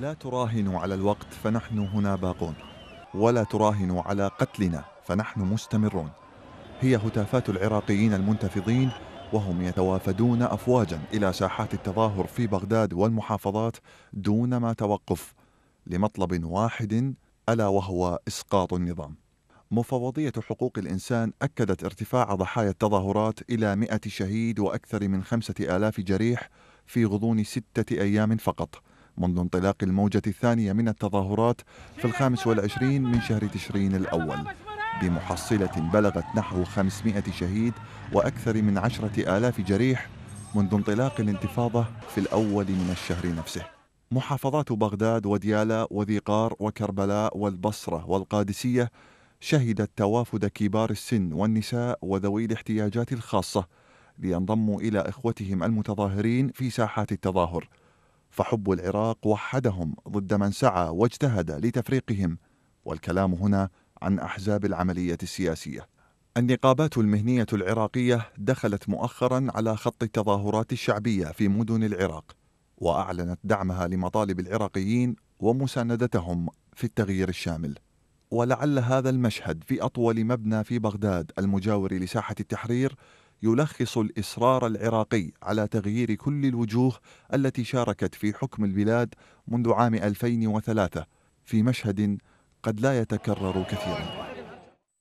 لا تراهنوا على الوقت فنحن هنا باقون ولا تراهنوا على قتلنا فنحن مستمرون هي هتافات العراقيين المنتفضين وهم يتوافدون افواجا الى ساحات التظاهر في بغداد والمحافظات دون ما توقف لمطلب واحد الا وهو اسقاط النظام. مفوضيه حقوق الانسان اكدت ارتفاع ضحايا التظاهرات الى 100 شهيد واكثر من 5000 جريح في غضون سته ايام فقط. منذ انطلاق الموجة الثانية من التظاهرات في الخامس والعشرين من شهر تشرين الأول بمحصلة بلغت نحو 500 شهيد وأكثر من عشرة آلاف جريح منذ انطلاق الانتفاضة في الأول من الشهر نفسه محافظات بغداد وديالا وذيقار وكربلاء والبصرة والقادسية شهدت توافد كبار السن والنساء وذوي الاحتياجات الخاصة لينضموا إلى إخوتهم المتظاهرين في ساحات التظاهر فحب العراق وحدهم ضد من سعى واجتهد لتفريقهم والكلام هنا عن احزاب العمليه السياسيه النقابات المهنيه العراقيه دخلت مؤخرا على خط التظاهرات الشعبيه في مدن العراق واعلنت دعمها لمطالب العراقيين ومساندتهم في التغيير الشامل ولعل هذا المشهد في اطول مبنى في بغداد المجاور لساحه التحرير يلخص الإصرار العراقي على تغيير كل الوجوه التي شاركت في حكم البلاد منذ عام 2003 في مشهد قد لا يتكرر كثيرا